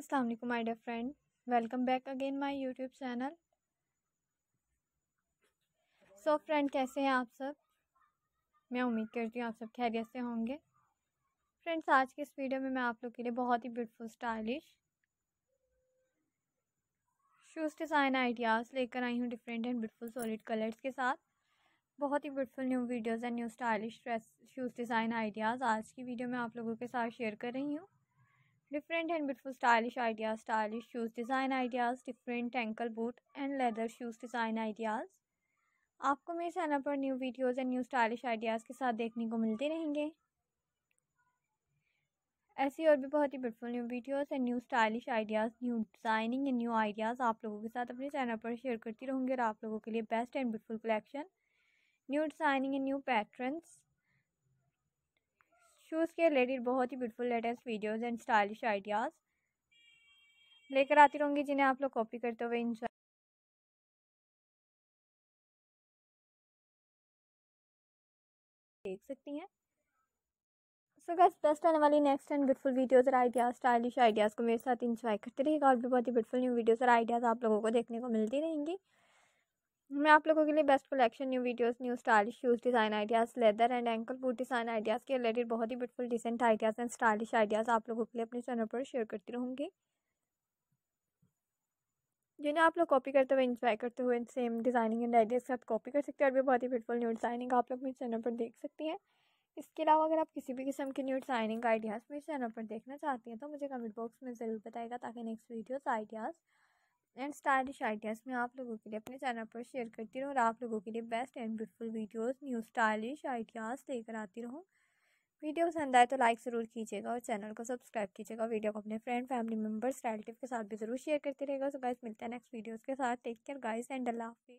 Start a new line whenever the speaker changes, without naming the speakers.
अस्सलाम वालेकुम my dear friend welcome back again my YouTube channel so friend कैसे हैं आप सब मैं उम्मीद करती हूँ आप सब खैरियत से होंगे फ्रेंड्स आज के इस वीडियो में मैं आप लोग के लिए बहुत ही beautiful stylish shoes design ideas लेकर आई हूँ different and beautiful solid colours के साथ बहुत ही beautiful new videos and new stylish dress shoes design ideas आज की वीडियो में आप लोगों के साथ शेयर कर रही हूँ different and beautiful stylish ideas stylish shoes design ideas different ankle boot and leather shoes design ideas आपको मेरे चैनल पर new videos and new stylish ideas के साथ देखने को मिलते रहेंगे ऐसी और भी बहुत ही beautiful new videos and new stylish ideas new designing and new ideas आप लोगों के साथ अपने चैनल पर शेयर करती रहूँगी और आप लोगों के लिए best and beautiful collection new designing and new patterns shoes के रिलेटेड बहुत ही beautiful latest videos and stylish ideas लेकर आती रहूँगी जिन्हें आप लोग कॉपी करते हुए इन
देख सकती हैं
सो गैस बेस्ट आने वाली नेक्स्ट एंड ब्यूटीफुल वीडियोस और आइडियाज़ स्टाइलिश आइडियाज़ को मेरे साथ इंजॉय करते रहिएगा और भी बहुत ही ब्यूटीफुल न्यू वीडियोस और आइडियाज़ आप लोगों को देखने को मिलती रहेंगी मैं आप लोगों के लिए best collection new videos new stylish shoes design ideas leather and ankle boot design ideas के रिलेटेड बहुत ही beautiful decent ideas and stylish ideas आप लोगों के लिए अपने चैनल पर शेयर करती रहूँगी जिन्हें आप लोग कॉपी करते हुए इंजॉय करते हुए सेम डिज़ाइनिंग एंड आइडियाज़ के साथ कॉपी कर सकते हैं और भी बहुत ही ब्यूटीफुल न्यू डिज़ाइनिंग आप लोग मेरे चैनल पर देख सकती हैं इसके अलावा अगर आप किसी भी किस्म के न्यू डिज़ाइनिंग आइडियाज़ मेरे चैनल पर देखना चाहती हैं तो मुझे कमेंट बॉक्स में ज़रूर बताएगा ताकि next videos ideas and stylish ideas मैं आप लोगों के लिए अपने चैनल पर शेयर करती रहूँ और आप लोगों के लिए best and beautiful videos new stylish ideas लेकर आती रहूँ वीडियो पसंद आए तो लाइक ज़रूर कीजिएगा और चैनल को सब्सक्राइब कीजिएगा वीडियो को अपने फ्रेंड फैमिली मेम्बर्स रिलेटिव के साथ भी ज़रूर शेयर करते रहेगा सो गाइज मिलते हैं नेक्स्ट वीडियोज़ के साथ टेक केयर गाइज एंड अल्लाह हाफि